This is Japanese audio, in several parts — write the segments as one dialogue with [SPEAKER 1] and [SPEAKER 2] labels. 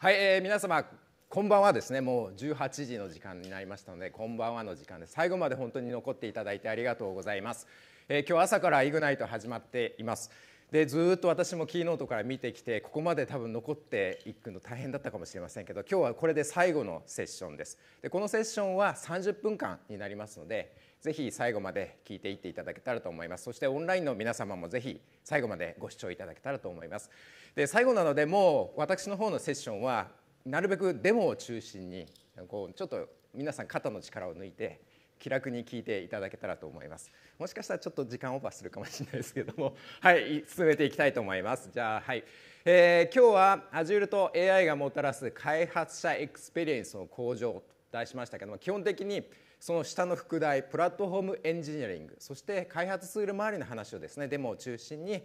[SPEAKER 1] はい、えー、皆様こんばんはですねもう18時の時間になりましたのでこんばんはの時間で最後まで本当に残っていただいてありがとうございます、えー、今日朝からイグナイト始まっていますでずっと私もキーノートから見てきてここまで多分残っていくの大変だったかもしれませんけど今日はこれで最後のセッションですでこのセッションは30分間になりますのでぜひ最後まで聞いていっていただけたらと思いますそしてオンラインの皆様もぜひ最後までご視聴いただけたらと思いますで最後なのでもう私の方のセッションはなるべくデモを中心にこうちょっと皆さん肩の力を抜いて気楽に聞いていただけたらと思いますもしかしたらちょっと時間オーバーするかもしれないですけどもはい進めていきたいと思いますじゃあはい、えー、今日は Azure と AI がもたらす開発者エクスペリエンスの向上題しましたけども基本的にその下の副題プラットフォームエンジニアリングそして開発ツール周りの話をですねデモを中心に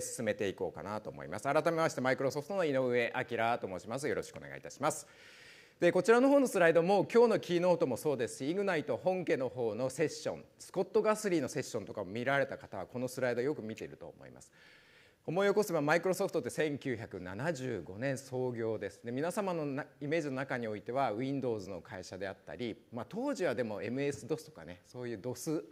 [SPEAKER 1] 進めていこうかなと思います改めましてマイクロソフトの井上明と申しますよろしくお願いいたしますでこちらの方のスライドも今日のキーノートもそうですしイグナイト本家の方のセッションスコット・ガスリーのセッションとかも見られた方はこのスライドよく見ていると思います思い起こせばマイクロソフトって1975年創業ですで皆様のイメージの中においては Windows の会社であったり、まあ、当時はでも MS-DOS とかねそういう DOS っ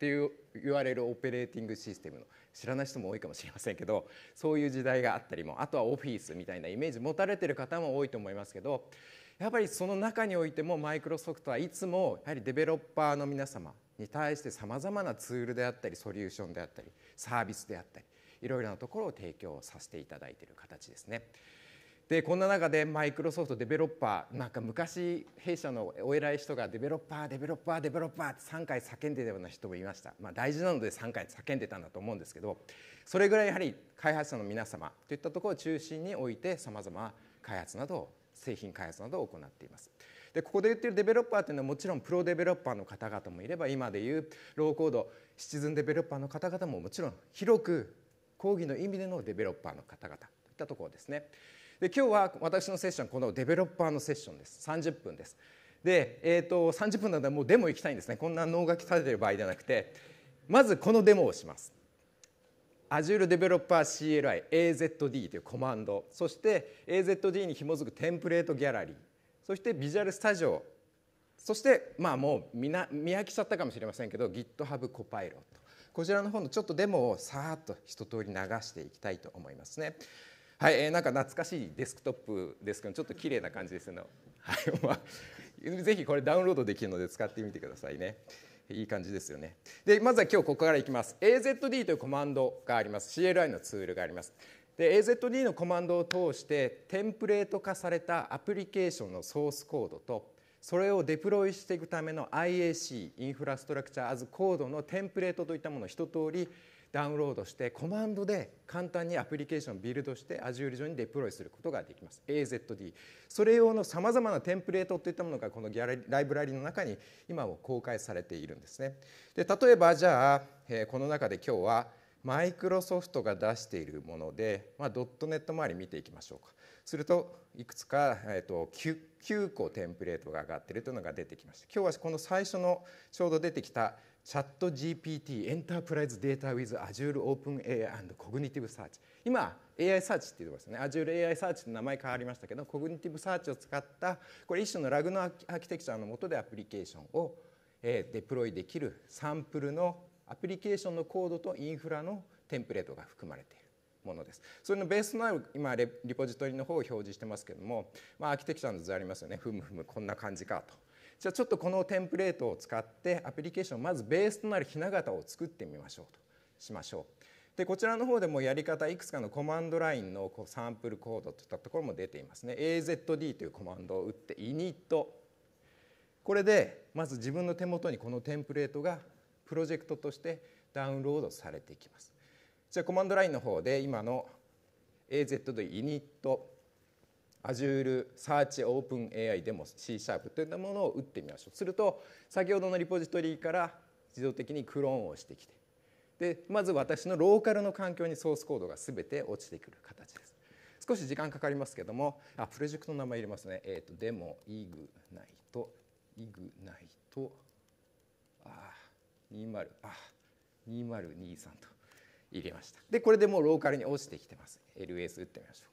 [SPEAKER 1] ていう言われるオペレーティングシステムの知らない人も多いかもしれませんけどそういう時代があったりもあとはオフィスみたいなイメージ持たれてる方も多いと思いますけどやっぱりその中においてもマイクロソフトはいつもやはりデベロッパーの皆様に対してさまざまなツールであったりソリューションであったりサービスであったりいろいろなところを提供させていただいている形ですね。でこんな中でマイクロソフトデベロッパーなんか昔弊社のお偉い人がデベロッパーデベロッパーデベロッパーって3回叫んでたような人もいました、まあ、大事なので3回叫んでたんだと思うんですけどそれぐらいやはり開発者の皆様といったところを中心においてさまざま開発などを製品開発などを行っています。でここで言ってるデベロッパーというのはもちろんプロデベロッパーの方々もいれば今でいうローコードシチズンデベロッパーの方々ももちろん広く講義の意味でのデベロッパーの方々といったところですね。で今日は私のセッションこのデベロッパーのセッションです30分です。で、えーと、30分なのでもうデモ行きたいんですねこんな脳書き立ててる場合じゃなくてまずこのデモをします。Azure Developer CLI AZD というコマンドそして AZD に紐づくテンプレートギャラリーそして Visual Studio そしてまあもうみ見飽きちゃったかもしれませんけど GitHub コパイロットこちらの方のちょっとデモをさーっと一通り流していきたいと思いますね。はい、えー、なんか懐かしいデスクトップですけどちょっと綺麗な感じですよはい、まあ、ぜひこれダウンロードできるので使ってみてくださいね。いい感じですよね。でまずは今日ここからいきます。AZD というコマンドがあります。CLI のツールがあります。で AZD のコマンドを通してテンプレート化されたアプリケーションのソースコードとそれをデプロイしていくための IAC インフラストラクチャーアズコードのテンプレートといったものを一通りダウンロードしてコマンドで簡単にアプリケーションをビルドして Azure 上にデプロイすることができます AZD それ用のさまざまなテンプレートといったものがこのギャラライブラリの中に今も公開されているんですねで例えばじゃあ、えこの中で今日はマイクロソフトが出しているもので、まあ、ドットネット周り見ていきましょうかするといくつか、えーと、9, 9個テンプレートが上がっているというのが出てきました今日はこの最初のちょうど出てきたチャット GPT エンタープライズデータ with Azure Open AI and Cognitive Search 今 AI サーチっていうとこですね Azure AI サーチの名前変わりましたけどコグニティブサーチを使ったこれ一種のラグのアーキテクチャの下でアプリケーションをデプロイできるサンプルのアプリケーションのコードとインフラのテンプレートが含まれているものです。それのベースとなる今リポジトリの方を表示してますけども、まあ、アーキテクチャの図ありますよねふむふむこんな感じかと。じゃあちょっとこのテンプレートを使ってアプリケーションまずベースとなるひな形を作ってみましょうとしましょう。でこちらの方でもやり方いくつかのコマンドラインのこうサンプルコードといったところも出ていますね AZD というコマンドを打って init これでまず自分の手元にこのテンプレートがプロジェクトとしてダウンロードされていきますじゃあコマンドラインの方で今の AZD イニット Azure Search OpenAI デモ C シャープといったものを打ってみましょう。すると先ほどのリポジトリから自動的にクローンをしてきてでまず私のローカルの環境にソースコードが全て落ちてくる形です。少し時間かかりますけどもあプロジェクトの名前入れますね。えっ、ー、とデモイグナイトイグナイトああ20あ2023と入れましたでこれでもうローカルに落ちてきてます LS 打ってみましょう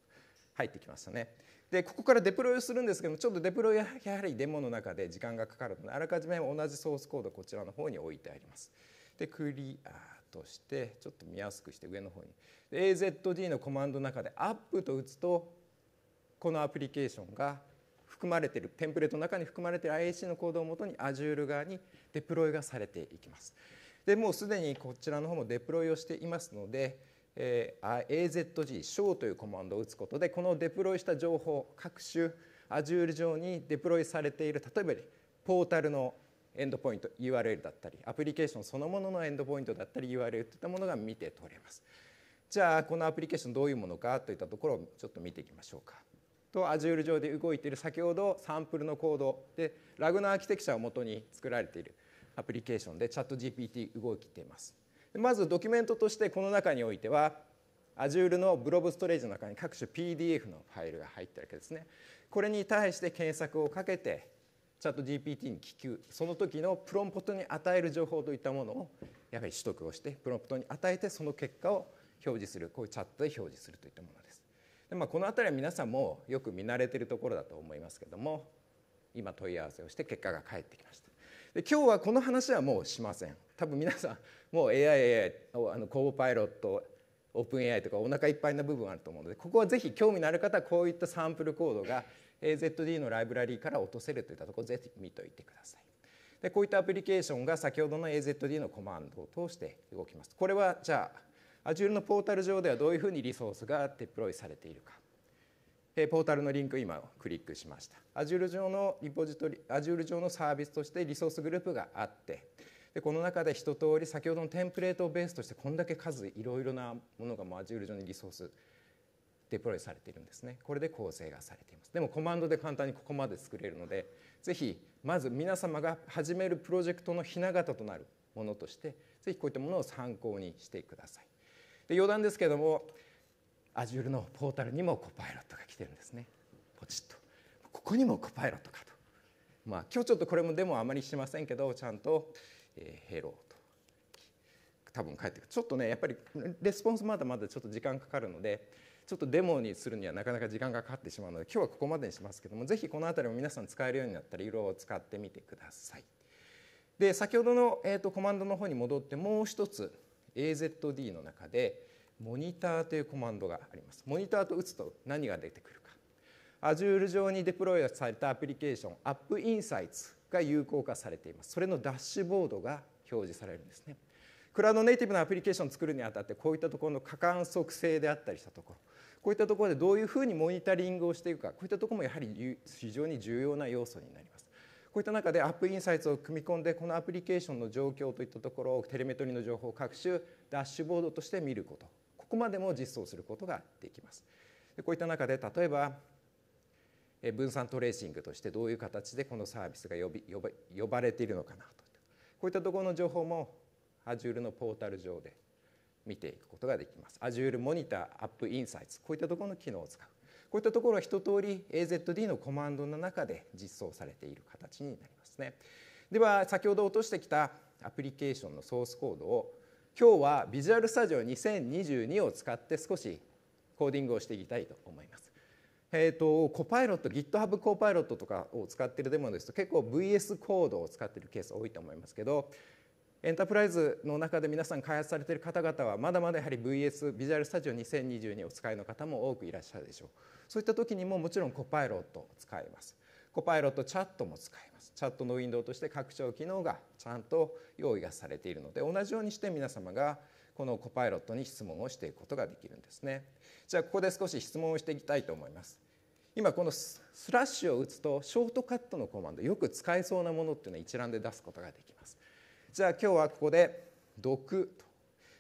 [SPEAKER 1] 入ってきましたねでここからデプロイをするんですけどもちょっとデプロイはやはりデモの中で時間がかかるのであらかじめ同じソースコードこちらの方に置いてありますでクリアとしてちょっと見やすくして上の方に AZD のコマンドの中で「アップ」と打つとこのアプリケーションが含まれてるテンプレートの中に含まれてる IAC のコードをもとに Azure 側にデプロイがされていきます。でもうすでにこちらの方もデプロイをしていますので、えー、azg ショーというコマンドを打つことでこのデプロイした情報各種 Azure 上にデプロイされている例えばポータルのエンドポイント URL だったりアプリケーションそのもののエンドポイントだったり URL といったものが見て取れます。じゃあこのアプリケーションどういうものかといったところをちょっと見ていきましょうか。と Azure 上で動いている先ほどサンプルのコードでラグのアーキテクチャをもとに作られているアプリケーションでチャット GPT 動いていますまずドキュメントとしてこの中においては Azure のブロブストレージの中に各種 PDF のファイルが入ってるわけですねこれに対して検索をかけてチャット GPT に聞くその時のプロンプトに与える情報といったものをやはり取得をしてプロンプトに与えてその結果を表示するこういうチャットで表示するといったものですで、まあ、この辺りは皆さんもよく見慣れてるところだと思いますけども今問い合わせをして結果が返ってきましたで今日はこの話はもうしません多分皆さんもう AI あのコーパイロットオープン AI とかお腹いっぱいな部分あると思うのでここはぜひ興味のある方はこういったサンプルコードが AZD のライブラリーから落とせるといったところぜひ見といてください。でこういったアプリケーションが先ほどの AZD のコマンドを通して動きます。これはじゃあ Azure のポータル上ではどういうふうにリソースがデプロイされているかえポータルのリンク今クリックしました Azure 上のリポジトリ Azure 上のサービスとしてリソースグループがあってでこの中で一通り先ほどのテンプレートをベースとしてこんだけ数いろいろなものがもう Azure 上にリソースデプロイされているんですねこれで構成がされていますでもコマンドで簡単にここまで作れるのでぜひまず皆様が始めるプロジェクトのひな形となるものとしてぜひこういったものを参考にしてくださいで余談ですけども Azure のポータルにもコパイロットが来てるんですねポチッとここにもコパイロットかとまあ今日ちょっとこれもでもあまりしませんけどちゃんと、えー、ヘローと多分帰ってくるちょっとねやっぱりレスポンスまだまだちょっと時間かかるのでちょっとデモにするにはなかなか時間がかかってしまうので今日はここまでにしますけどもぜひこの辺りも皆さん使えるようになったら色を使ってみてください。で先ほどの、えーとコマンドの方に戻ってもう一つ AZD の中でモニターというコマンドがあります。モニターと打つと何が出てくるか。Azure 上にデプロイされたアプリケーション App Insights が有効化されています。それのダッシュボードが表示されるんですね。クラウドネイティブのアプリケーションを作るにあたってこういったところの過観測性であったりしたところこういったところでどういうふうにモニタリングをしていくかこういったところもやはり非常に重要な要素になります。こういった中でアップインサイトを組み込んでこのアプリケーションの状況といったところをテレメトリの情報を各種ダッシュボードとして見ることこまでも実装することができます。でこういった中で例えば分散トレーシングとしてどういう形でこのサービスが呼び呼ば呼ばれているのかなとこういったところの情報も Azure のポータル上で見ていくことができます。Azure モニターアップインサイツこういったところの機能を使うこういったところは一通り AZD のコマンドの中で実装されている形になりますね。では先ほど落としてきたアプリケーションのソースコードを今日は Visual Studio 2022を使って少しコーディングをしていきたいと思います。えーと、コパイロット GitHub コパイロットとかを使ってるデモですと結構 VS コードを使っているケース多いと思いますけどエンタープライズの中で皆さん開発されている方々はまだまだやはり VS ビジュアルスタジオ2022をお使いの方も多くいらっしゃるでしょうそういった時にももちろんコパイロットを使いますコパイロットチャットも使えますチャットのウィンドウとして拡張機能がちゃんと用意がされているので同じようにして皆様がこのコパイロットに質問をしていくことができるんですねじゃあここで少し質問をしていきたいと思います今このスラッシュを打つとショートカットのコマンドよく使えそうなものっていうのは一覧で出すことができますじゃあ今日はここで読と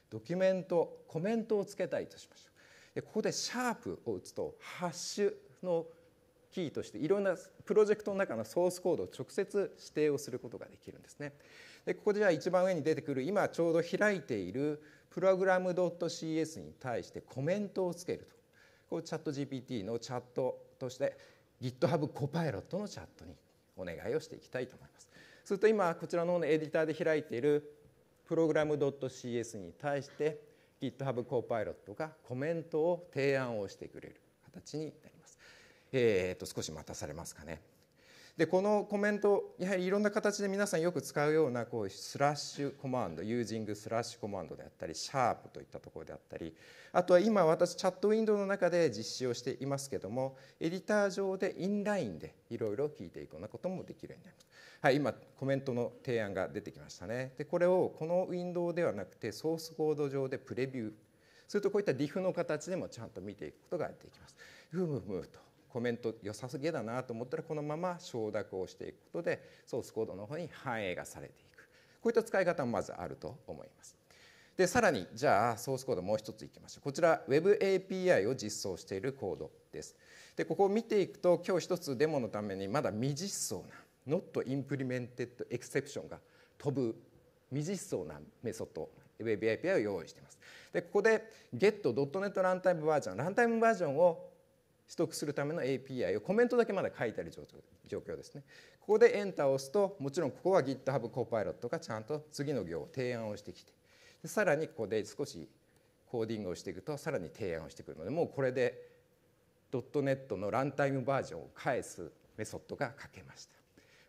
[SPEAKER 1] ドキュメントコメントをつけたいとしましょうここでシャープを打つとハッシュのキーとしていろんなプロジェクトの中のソースコードを直接指定をすることができるんですね。でここでは一番上に出てくる今ちょうど開いているプログラム .cs に対してコメントをつけるとこうチャット GPT のチャットとして GitHub コパイロットのチャットにお願いをしていきたいと思います。すると今こちらのエディターで開いているプログラム .cs に対して GitHub コーパイロットがコメントを提案をしてくれる形になります。えー、と少し待たされますかね。でこのコメントやはりいろんな形で皆さんよく使うようなこうスラッシュコマンドユージングスラッシュコマンドであったりシャープといったところであったりあとは今私チャットウィンドウの中で実施をしていますけどもエディター上でインラインでいろいろ聞いていくようなこともできるようになります。はい、今コメントの提案が出てきましたね。でこれをこのウィンドウではなくてソースコード上でプレビューするとこういったリフの形でもちゃんと見ていくことができます。ふむふむとコメント良さすげだなと思ったらこのまま承諾をしていくことでソースコードの方に反映がされていくこういった使い方もまずあると思います。でさらにじゃあソースコードもう一ついきましょうこちら Web API を実装しているコードです。でここを見ていくと今日一つデモのためにまだ未実装な Not Implemented Exception が飛ぶ未実装なメソッド Web API を用意しています。でここで Get.NET ランタイムバージョンランタイムバージョンを取得するための API をコメントだけまだ書いてある状況ですね。ここで Enter を押すともちろんここは GitHub コパイロットがちゃんと次の行を提案をしてきてでさらにここで少しコーディングをしていくとさらに提案をしてくるのでもうこれで .NET のランタイムバージョンを返すメソッドが書けました。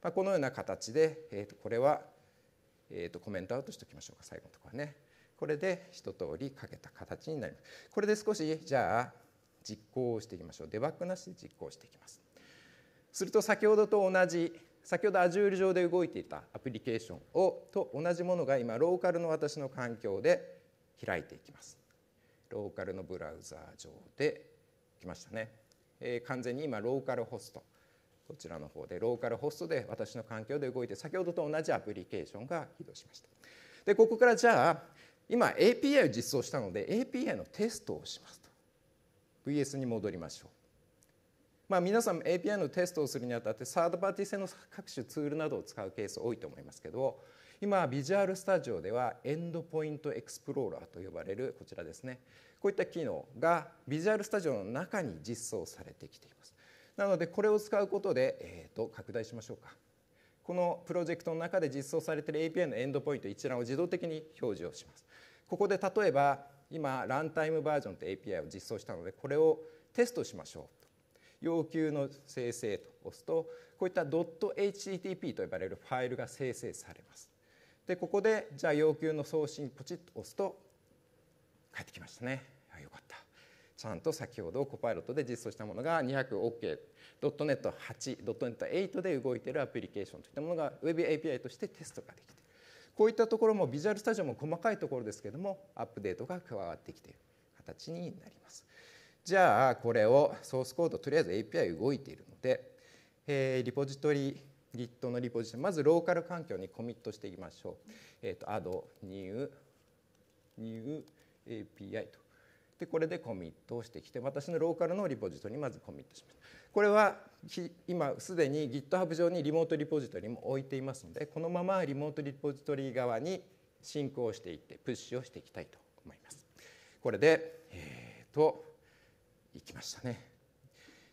[SPEAKER 1] まあ、このような形で、えー、とこれは、えー、とコメントアウトしておきましょうか最後のところはね。これで一通り書けた形になります。これで少しじゃあ実行していきましょうデバッグなしで実行していきますすると先ほどと同じ先ほど Azure 上で動いていたアプリケーションをと同じものが今ローカルの私の環境で開いていきますローカルのブラウザー上で来ましたね、えー、完全に今ローカルホストこちらの方でローカルホストで私の環境で動いて先ほどと同じアプリケーションが起動しましたでここからじゃあ今 API を実装したので API のテストをします VS に戻りましょう。まあ、皆さん API のテストをするにあたってサードパーティー製の各種ツールなどを使うケース多いと思いますけど今ビジュアルスタジオではエンドポイントエクスプローラーと呼ばれるこちらですねこういった機能がビジュアルスタジオの中に実装されてきていますなのでこれを使うことで、えー、と拡大しましょうかこのプロジェクトの中で実装されている API のエンドポイント一覧を自動的に表示をしますここで例えば今ランタイムバージョンと API を実装したのでこれをテストしましょうと要求の生成と押すとこういった .http と呼ばれるファイルが生成されます。でここでじゃあ要求の送信ポチッと押すと返ってきましたね。あよかった。ちゃんと先ほどコパイロットで実装したものが 200OK.NET8.NET8 で動いているアプリケーションといったものが Web API としてテストができてこういったところもビジュアルスタジオも細かいところですけどもアップデートが加わってきている形になります。じゃあこれをソースコードとりあえず API 動いているので、えー、リポジトリ Git のリポジトリまずローカル環境にコミットしていきましょう。えっ、ー、と add new new API とでこれでコミットをしてきて私のローカルのリポジトリにまずコミットしましたこれは今すでに GitHub 上にリモートリポジトリも置いていますのでこのままリモートリポジトリ側に進行していってプッシュをしていきたいと思いますこれでえー、と行きましたね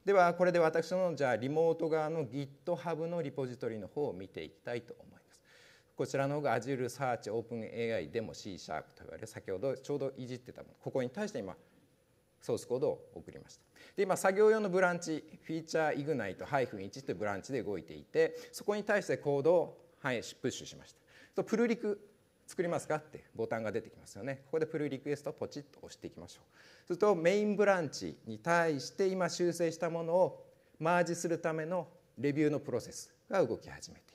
[SPEAKER 1] ではこれで私のじゃあリモート側の GitHub のリポジトリの方を見ていきたいと思いますこちらの方が Azure Search OpenAI でも C シャープと言われる先ほどちょうどいじってたものここに対して今ソースコードを送りましたで今作業用のブランチフィーチャーイグナイト1というブランチで動いていてそこに対してコードを、はい、プッシュしましたとプルリク作りますかってボタンが出てきますよねここでプルリクエストをポチッと押していきましょうするとメインブランチに対して今修正したものをマージするためのレビューのプロセスが動き始めた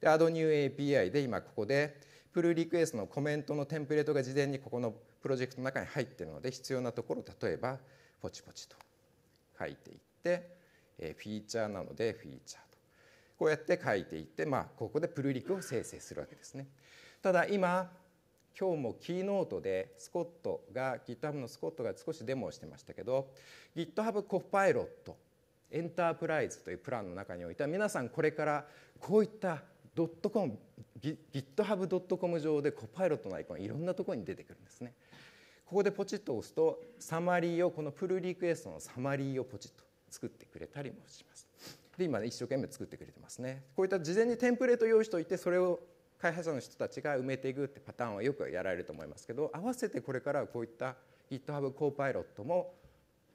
[SPEAKER 1] で AddNewAPI で今ここでプルリクエストのコメントのテンプレートが事前にここのプロジェクトの中に入ってるので必要なところ例えばポチポチと書いていって、えフィーチャーなのでフィーチャーとこうやって書いていって、まあ、ここでプルリクを生成するわけですね。ただ今今日もキーノートでスコットが GitHub のスコットが少しデモをしてましたけど GitHub コパイロットエンタープライズというプランの中においては皆さんこれからこういったコ o m GitHub.com 上でコパイロットのアイコンいろんなところに出てくるんですね。ここでポチッと押すとサマリーをこのプルリクエストのサマリーをポチッと作ってくれたりもします。で今、ね、一生懸命作ってくれてますね。こういった事前にテンプレート用意しておいてそれを開発者の人たちが埋めていくってパターンはよくやられると思いますけど合わせてこれからはこういった GitHub コーパイロットも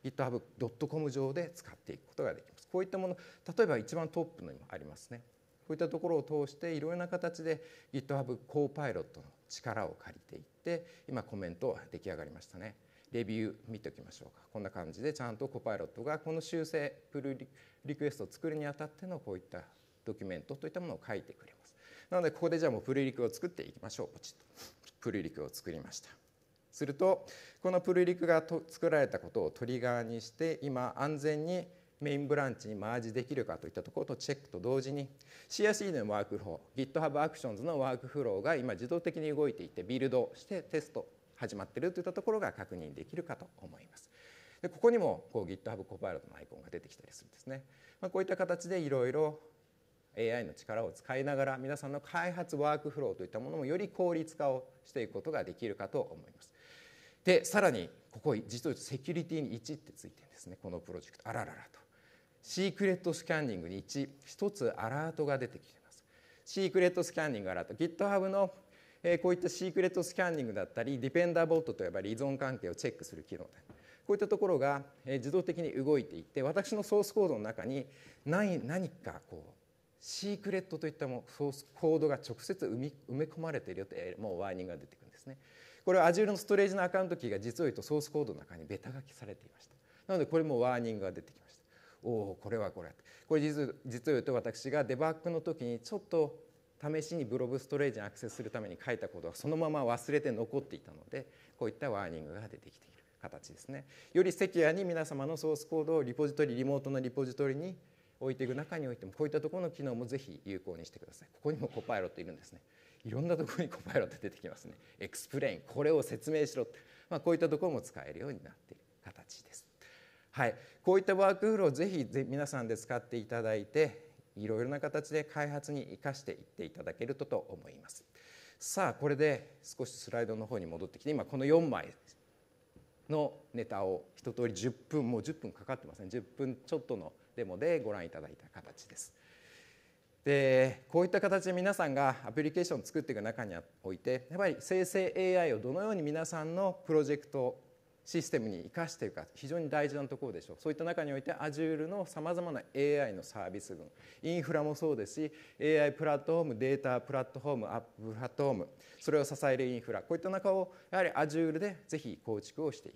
[SPEAKER 1] GitHub.com 上で使っていくことができます。こういったもの例えば一番トップのにもありますね。ういったところを通していろいろな形で GitHub コーパイロットの力を借りていって今コメント出来上がりましたね。レビュー見ておきましょうかこんな感じでちゃんとコパイロットがこの修正プルリクエストを作るにあたってのこういったドキュメントといったものを書いてくれますなのでここでじゃあもうプルリクを作っていきましょうポチッとプルリクを作りましたするとこのプルリクがと作られたことをトリガーにして今安全にメインブランチにマージできるかといったところのチェックと同時に CSE のワークフロー GitHub Actions のワークフローが今自動的に動いていてビルドしてテスト始まっているといったところが確認できるかと思います。でここにもこう GitHub コパイロットのアイコンが出てきたりするんですね。まあ、こういった形でいろいろ AI の力を使いながら皆さんの開発ワークフローといったものもより効率化をしていくことができるかと思います。でさらにここ実はセキュリティに1ってついてるんですねこのプロジェクトあらららとシークレットスキャンニングに一つアラートが出てきてますシークレットスキャンニングアラート GitHub のこういったシークレットスキャンニングだったりディペンダーボートとえば依存関係をチェックする機能でこういったところが自動的に動いていって私のソースコードの中に何何かこうシークレットといったもソースコードが直接埋め込まれているよってもうワーニングが出てくるんですね。これは Azure のストレージのアカウントキーが実を言うとソースコードの中にベタ書きされていました。なのでこれもワーニングが出てきおおこれはこれこれ実実を言うと私がデバッグの時にちょっと試しにブロブストレージにアクセスするために書いたことがそのまま忘れて残っていたのでこういったワーニングが出てきている形ですね。よりセキュアに皆様のソースコードをリポジトリリモートのリポジトリに置いていく中においてもこういったところの機能もぜひ有効にしてください。ここにもコパイロットいるんですね。いろんなところにコパイロット出てきますね。エクスプレインこれを説明しろって、まあ、こういったところも使えるようになっている形です。はい、こういったワークフローをぜひ皆さんで使っていただいていろいろな形で開発に生かしていっていただけるとと思います。さあこれで少しスライドの方に戻ってきて今この4枚のネタを一通り10分もう10分かかってません、10分ちょっとのデモでご覧いただいた形です。でこういった形で皆さんがアプリケーションを作っていく中においてやっぱり生成 AI をどのように皆さんのプロジェクトシステムに生かしていくか非常に大事なところでしょうそういった中において Azure のさまざまな AI のサービス群インフラもそうですし AI プラットフォームデータプラットフォームアッププラットフォームそれを支えるインフラこういった中をやはり Azure でぜひ構築をしていく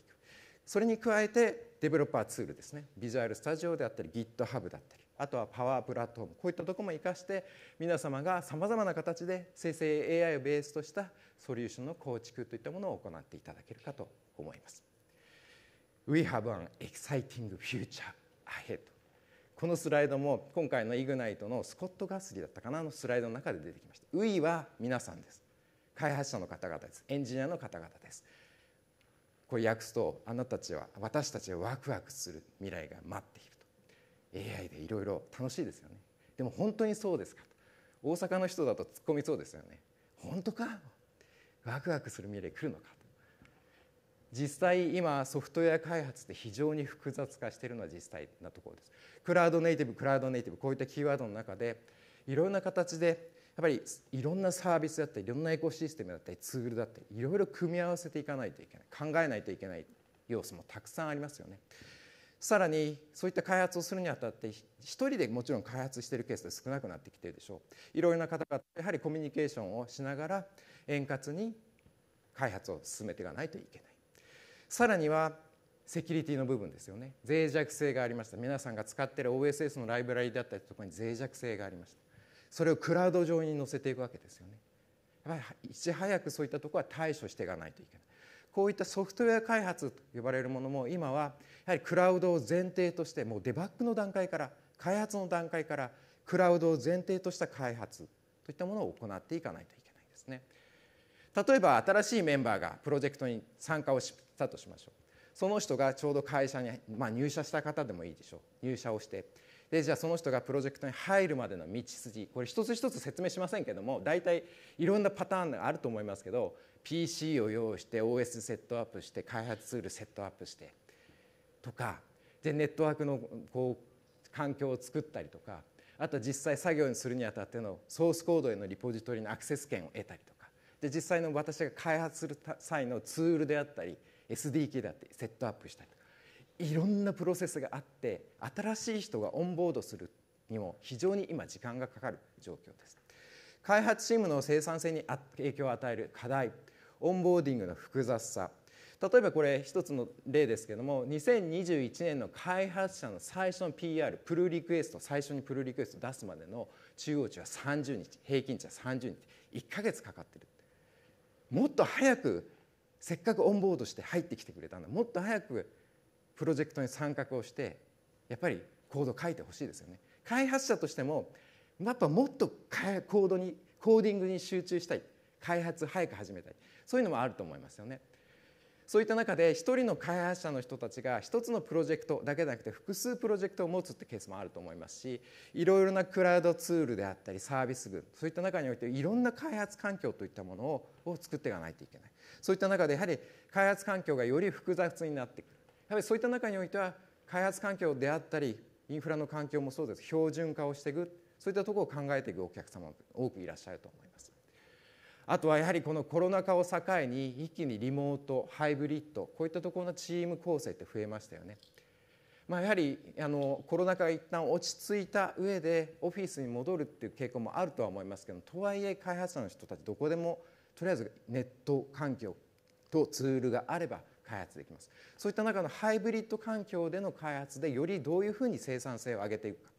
[SPEAKER 1] それに加えてデベロッパーツールですね Visual Studio であったり GitHub だったりあとはパワープラットフォームこういったとこも生かして皆様がさまざまな形で生成 AI をベースとしたソリューションの構築といったものを行っていただけるかと思います。We have an exciting future ahead このスライドも今回のイグナイトのスコット・ガスリーだったかなのスライドの中で出てきました We は皆さんです開発者の方々ですエンジニアの方々ですこれ訳すとあなたたちは私たちはワクワクする未来が待っていると AI でいろいろ楽しいですよねでも本当にそうですかと大阪の人だと突っ込みそうですよね本当かワクワクする未来来るのかと実際今ソフトウェア開発って非常に複雑化しているのは実際なところです。クラウドネイティブクラウドネイティブこういったキーワードの中でいろんな形でやっぱりいろんなサービスだったりいろんなエコシステムだったりツールだったりいろいろ組み合わせていかないといけない考えないといけない要素もたくさんありますよね。さらにそういった開発をするにあたって一人でもちろん開発しているケースで少なくなってきているでしょういろいろな方々やはりコミュニケーションをしながら円滑に開発を進めていかないといけない。さらにはセキュリティの部分ですよね脆弱性がありました皆さんが使っている OSS のライブラリだったりとかに脆弱性がありましたそれをクラウド上に載せていくわけですよねやっぱりいち早くそういったところは対処していかないといけないこういったソフトウェア開発と呼ばれるものも今はやはりクラウドを前提としてもうデバッグの段階から開発の段階からクラウドを前提とした開発といったものを行っていかないといけないですね。例えば新しいメンバーがプロジェクトに参加をしたとしましょうその人がちょうど会社に、まあ、入社した方でもいいでしょう入社をしてでじゃあその人がプロジェクトに入るまでの道筋これ一つ一つ説明しませんけども大体いろんなパターンがあると思いますけど PC を用意して OS セットアップして開発ツールセットアップしてとかでネットワークのこう環境を作ったりとかあとは実際作業にするにあたってのソースコードへのリポジトリのアクセス権を得たりとかで実際の私が開発する際のツールであったり SDK だってセットアップしたりいろんなプロセスがあって新しい人がオンボードするにも非常に今時間がかかる状況です開発チームの生産性に影響を与える課題オンボーディングの複雑さ例えばこれ一つの例ですけども2021年の開発者の最初の PR プルリクエスト最初にプルリクエスト出すまでの中央値は30日平均値は30日1ヶ月かかってるもっと早くせっかくオンボードして入ってきてくれたんだもっと早くプロジェクトに参画をしてやっぱりコード書いてほしいですよね。開発者としてもやっぱもっとコードにコーディングに集中したい開発早く始めたいそういうのもあると思いますよね。そういった中で1人の開発者の人たちが1つのプロジェクトだけじゃなくて複数プロジェクトを持つってケースもあると思いますしいろいろなクラウドツールであったりサービス群そういった中においていろんな開発環境といったものを作っていかないといけないそういった中でやはり開発環境がより複雑になってくるやはりそういった中においては開発環境であったりインフラの環境もそうです標準化をしていくそういったところを考えていくお客様も多くいらっしゃると思います。あとはやはりこのコロナ禍を境に一気にリモートハイブリッドこういったところのチーム構成って増えましたよね。まあ、やはりあのコロナ禍が一旦落ち着いた上でオフィスに戻るっていう傾向もあるとは思いますけどとはいえ開発者の人たちどこでもとりあえずネット環境とツールがあれば開発できますそういった中のハイブリッド環境での開発でよりどういうふうに生産性を上げていくか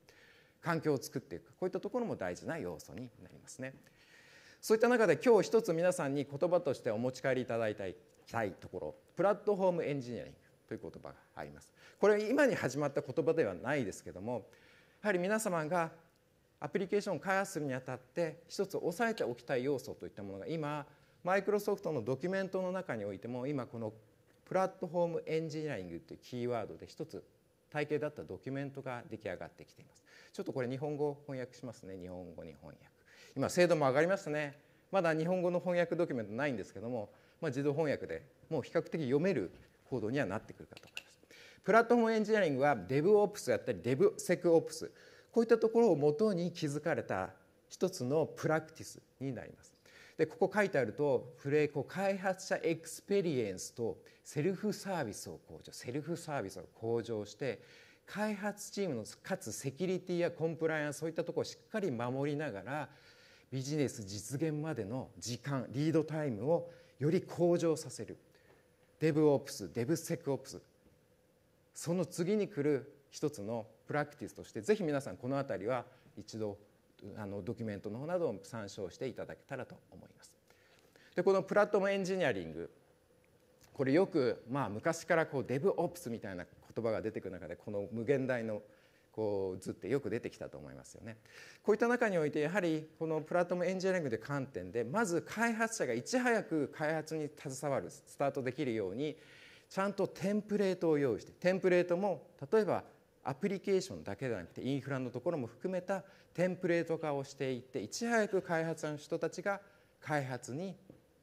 [SPEAKER 1] 環境を作っていくかこういったところも大事な要素になりますね。そういった中で今日一つ皆さんに言葉としてお持ち帰りいただいたいところプラットフォームエンジニアリングという言葉がありますこれは今に始まった言葉ではないですけどもやはり皆様がアプリケーションを開発するにあたって一つ押さえておきたい要素といったものが今マイクロソフトのドキュメントの中においても今このプラットフォームエンジニアリングというキーワードで一つ体系だったドキュメントが出来上がってきていますちょっとこれ日本語翻訳しますね日本語に翻訳今精度も上がりましたねまだ日本語の翻訳ドキュメントないんですけども、まあ、自動翻訳でもう比較的読めるコードにはなってくるかと思いますプラットフォームエンジニアリングは DevOps だったり DevSecOps こういったところをもとに築かれた一つのプラクティスになりますでここ書いてあるとフレークを開発者エクスペリエンスとセルフサービスを向上セルフサービスを向上して開発チームのかつセキュリティやコンプライアンスそういったところをしっかり守りながらビジネス実現までの時間リードタイムをより向上させるデブオプスデブセ v s e c o その次に来る一つのプラクティスとしてぜひ皆さんこの辺りは一度あのドキュメントの方などを参照していただけたらと思います。でこのプラットフォームエンジニアリングこれよくまあ昔からこうデブオプスみたいな言葉が出てくる中でこの無限大のこう図ってよく出てきたと思いますよね。こういった中においてやはりこのプラットフォームエンジニアリングという観点でまず開発者がいち早く開発に携わるスタートできるようにちゃんとテンプレートを用意してテンプレートも例えばアプリケーションだけじゃなくてインフラのところも含めたテンプレート化をしていっていち早く開発者の人たちが開発に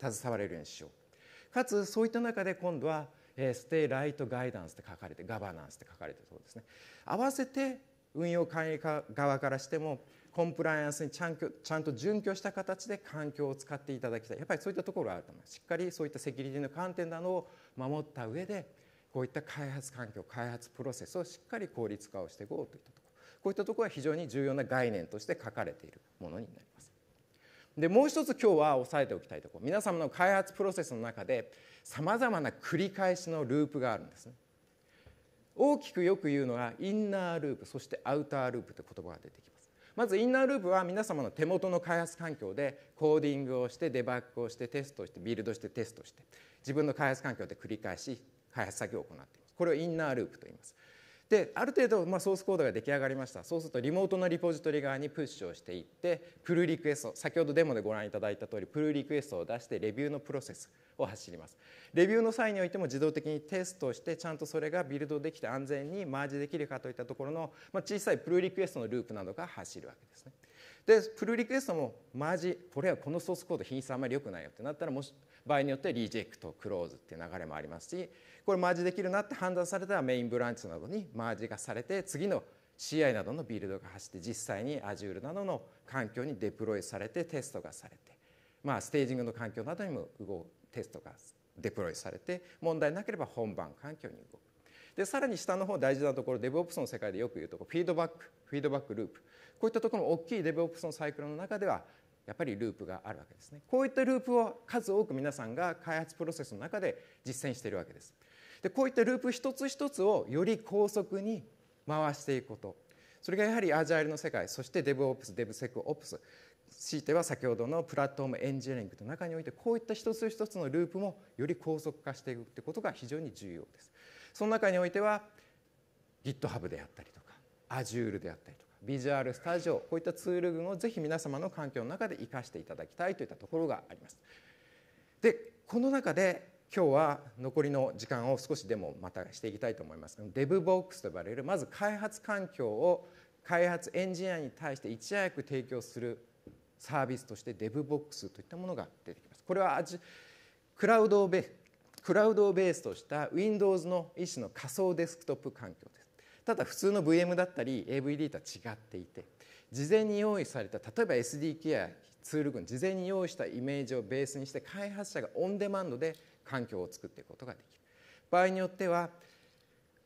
[SPEAKER 1] 携われるようにしようかつそういった中で今度はステイライトガイダンスって書かれてガバナンスって書かれてるそうですね合わせて運用管理側からしてもコンプライアンスにちゃんちゃんと準拠した形で環境を使っていただきたいやっぱりそういったところがあると思いますしっかりそういったセキュリティの観点などを守った上でこういった開発環境開発プロセスをしっかり効率化をしていこうといったところこういったところ非常に重要な概念として書かれているものになります。でもう一つ今日は押さえておきたいところ皆様の開発プロセスの中でさまざまな繰り返しのループがあるんですね。大きくよく言うのがインナーループそしてアウターループという言葉が出てきますまずインナーループは皆様の手元の開発環境でコーディングをしてデバッグをしてテストしてビルドしてテストして自分の開発環境で繰り返し開発作業を行っていますこれをインナーループと言いますである程度、まあ、ソースコードが出来上がりましたそうするとリモートのリポジトリ側にプッシュをしていってプルリクエスト先ほどデモでご覧いただいた通りプルリクエストを出してレビューのプロセスを走りますレビューの際においても自動的にテストしてちゃんとそれがビルドできて安全にマージできるかといったところの、ま小さいプルリクエストのループなどが走るわけですねでプルリクエストもマージこれはこのソースコード品質あんまり良くないよってなったらもし場合によってリジェクトクローズっていう流れもありますしこれマージできるなって判断されたらメインブランチなどにマージがされて次の CI などのビルドが走って実際に Azure などの環境にデプロイされてテストがされて、まあ、ステージングの環境などにも動テストがデプロイされて問題なければ本番環境に動く。でさらに下の方大事なところ DevOps の世界でよく言うとこフィードバックフィードバックループこういったところも大きい DevOps のサイクルの中ではやっぱりループがあるわけですねこういったループを数多く皆さんが開発プロセスの中で実践しているわけですでこういったループ一つ一つをより高速に回していくことそれがやはりアジャイルの世界そして DevOps、DevSecOps 強いては先ほどのプラットフォームエンジニアリングの中においてこういった一つ一つのループもより高速化していくってことが非常に重要です。その中においては GitHub であったりとか Azure であったりとか Visual Studio こういったツール群をぜひ皆様の環境の中で生かしていただきたいといったところがあります。でこの中で今日は残りの時間を少しでもまたしていきたいと思います。デブボックスと呼ばれるまず開発環境を開発エンジニアに対していち早く提供するサービスとしてデブボックスといったものが出てきます。これはクラウドをベクラウドをベースとした Windows の一種の仮想デスクトップ環境です。ただ普通の VM だったり AVD とは違っていて事前に用意された例えば SDK やツール群事前に用意したイメージをベースにして開発者がオンデマンドで環境を作っていくことができる場合によっては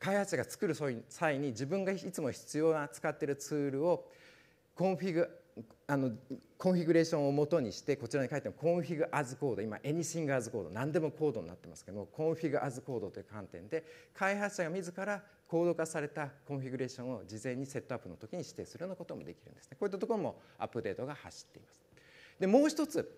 [SPEAKER 1] 開発者が作る際に自分がいつも必要な使っているツールをコンフィグあのコンフィグレーションをもとにしてこちらに書いてあるコンフィグアズコード今 Anything as コード何でもコードになってますけどもコンフィグアズコードという観点で開発者が自らコード化されたコンフィグレーションを事前にセットアップの時に指定するようなこともできるんですねこういったところもアップデートが走っていますでもう一つ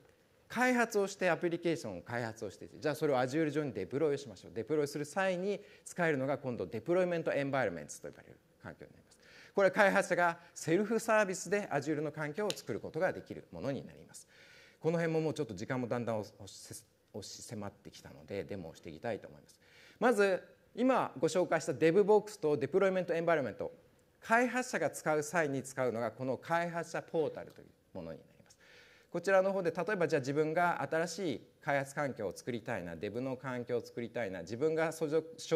[SPEAKER 1] 開発をしてアプリケーションを開発をしてじゃあそれを Azure 上にデプロイしましょうデプロイする際に使えるのが今度デプロイメントエンバイロメントと呼ばれる環境になりますこれは開発者がセルフサービスで Azure の環境を作ることができるものになりますこの辺ももうちょっと時間もだんだん押し迫ってきたのでデモをしていきたいと思いますまず今ご紹介した DevBox とデプロイメントエンバイロメント開発者が使う際に使うのがこの開発者ポータルというものになりますこちらの方で例えばじゃあ自分が新しい開発環境を作りたいなデブの環境を作りたいな自分が所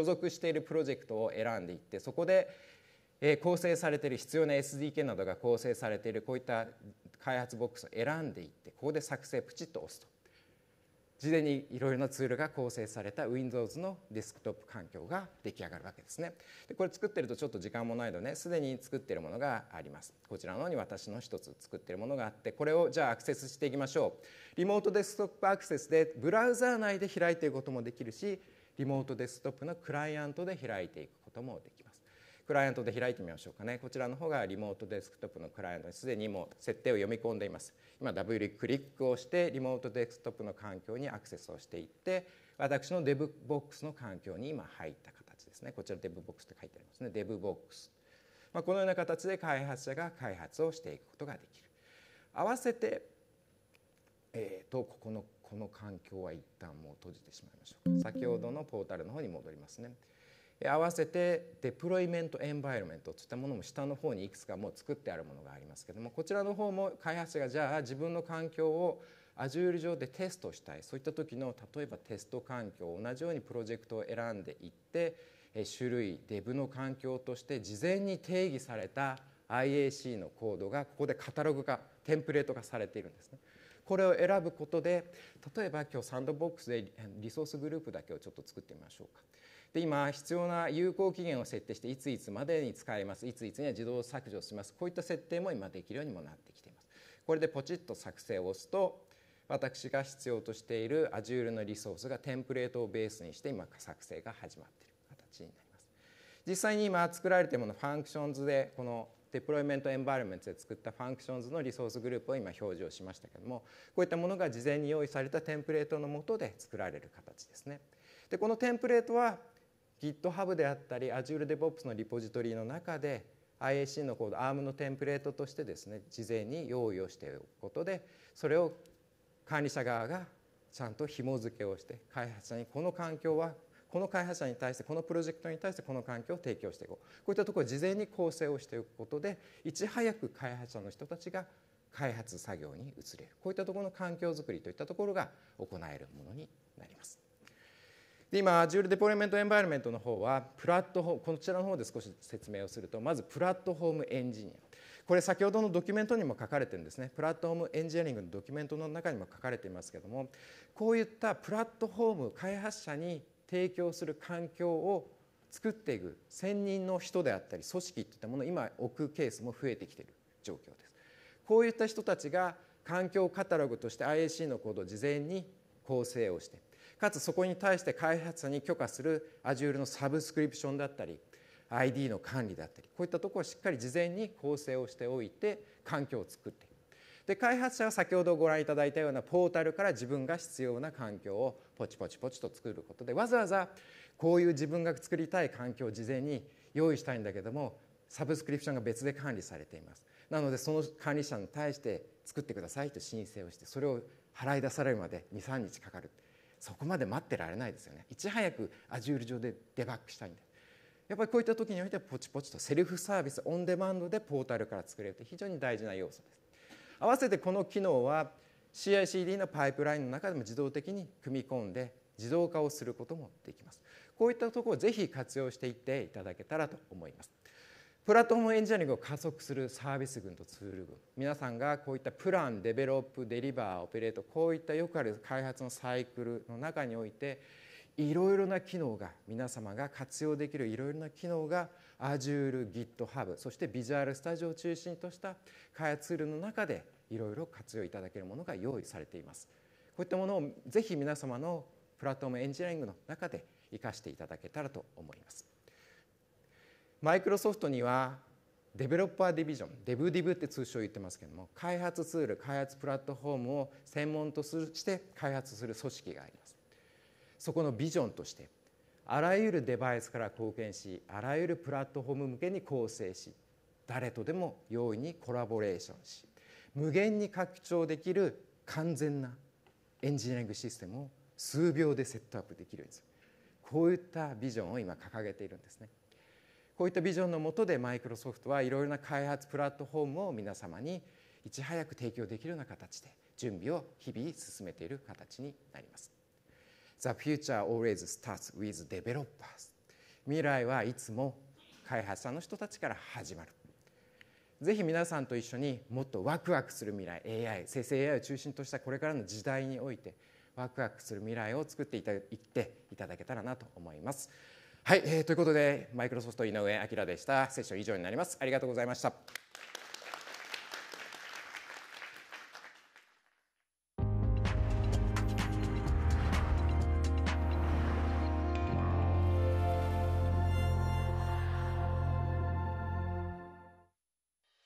[SPEAKER 1] 属しているプロジェクトを選んでいってそこで構成されている必要な SDK などが構成されているこういった開発ボックスを選んでいってここで作成プチッと押すと事前にいろいろなツールが構成された Windows のデスクトップ環境が出来上がるわけですね。でこれ作ってるとちょっと時間もないので、ね、すでに作ってるものがあります。こちらの方に私の一つ作ってるものがあってこれをじゃあアクセスしていきましょう。リモートデスクトップアクセスでブラウザー内で開いていくこともできるしリモートデスクトップのクライアントで開いていくこともできます。クライアントで開いてみましょうかねこちらの方がリモートデスクトップのクライアントにすでにもう設定を読み込んでいます今ダブルクリックをしてリモートデスクトップの環境にアクセスをしていって私のデブボックスの環境に今入った形ですねこちらデブボックスって書いてありますねデブボックス、まあ、このような形で開発者が開発をしていくことができる合わせてえーと、とここのこの環境は一旦もう閉じてしまいましょう先ほどのポータルの方に戻りますね。合わせてデプロイメントエンバイロメントといったものも下の方にいくつかもう作ってあるものがありますけどもこちらの方も開発者がじゃあ自分の環境を Azure 上でテストしたいそういった時の例えばテスト環境同じようにプロジェクトを選んでいって種類デブの環境として事前に定義された IAC のコードがここでカタログ化テンプレート化されているんですね。これを選ぶことで例えば今日サンドボックスでリソースグループだけをちょっと作ってみましょうか。で今必要な有効期限を設定していついつまでに使えますいついつには自動削除しますこういった設定も今できるようにもなってきています。これでポチッと作成を押すと私が必要としている Azure のリソースがテンプレートをベースにして今作成が始まっている形になります。実際に今作られているものファンクションズでこのデプロイメントエンバイロメントで作ったファンクションズのリソースグループを今表示をしましたけどもこういったものが事前に用意されたテンプレートのもとで作られる形ですね。でこのテンプレートは GitHub であったり Azure DevOps のリポジトリの中で IAC のコード ARM のテンプレートとしてですね事前に用意をしておくことでそれを管理者側がちゃんと紐付けをして開発者にこの環境はこの開発者に対してこのプロジェクトに対してこの環境を提供していこうこういったところを事前に構成をしておくことでいち早く開発者の人たちが開発作業に移れるこういったところの環境づくりといったところが行えるものになります。で今 Azure Deployment Environment の方はプラットフォームこちらの方で少し説明をするとまずプラットフォームエンジニアこれ先ほどのドキュメントにも書かれてるんですねプラットフォームエンジニアリングのドキュメントの中にも書かれていますけどもこういったプラットフォーム開発者に提供する環境を作っていく専任の人であったり組織っていったものを今置くケースも増えてきている状況です。こういった人たちが環境カタログとして IAC のコードを事前に構成をしてかつそこに対して開発者に許可する Azure のサブスクリプションだったり ID の管理だったりこういったところをしっかり事前に構成をしておいて環境を作っていくで開発者は先ほどご覧いただいたようなポータルから自分が必要な環境をポチポチポチと作ることでわざわざこういう自分が作りたい環境を事前に用意したいんだけどもサブスクリプションが別で管理されていますなのでその管理者に対して作ってくださいと申請をしてそれを払い出されるまで23日かかるそこまで待ってられないですよねいち早く Azure 上でデバッグしたいんだやっぱりこういった時においてポチポチとセルフサービスオンデマンドでポータルから作れるって非常に大事な要素です合わせてこの機能は CICD のパイプラインの中でも自動的に組み込んで自動化をすることもできます。こういったところをぜひ活用していっていただけたらと思います。プラットフォームエンジニアリングを加速するサービス群とツール群皆さんがこういったプランデベロップデリバーオペレートこういったよくある開発のサイクルの中においていろいろな機能が皆様が活用できるいろいろな機能が Azure、GitHub そして Visual Studio を中心とした開発ツールの中でいろいろ活用いただけるものが用意されています。こういったものをぜひ皆様のプラットフォームエンジニアリングの中で活かしていただけたらと思います。マイクロソフトにはデベロッパーディビジョンデブディブって通称言ってますけども開発ツール開発プラットフォームを専門とするして開発する組織があります。そこのビジョンとしてあらゆるデバイスから貢献しあらゆるプラットフォーム向けに構成し誰とでも容易にコラボレーションし無限に拡張できる完全なエンジニアリングシステムを数秒でセットアップできるようすこういったビジョンを今掲げているんですね。こういったビジョンのもとでマイクロソフトはいろいろな開発プラットフォームを皆様にいち早く提供できるような形で準備を日々進めている形になります。The future always starts with developers 未来はいつも開発者の人たちから始まるぜひ皆さんと一緒にもっとワクワクする未来 AI 生成 AI を中心としたこれからの時代においてワクワクする未来を作っていっていただけたらなと思います。はい、えー、ということでマイクロソフト井上彰でしたセッション以上になりますありがとうございました。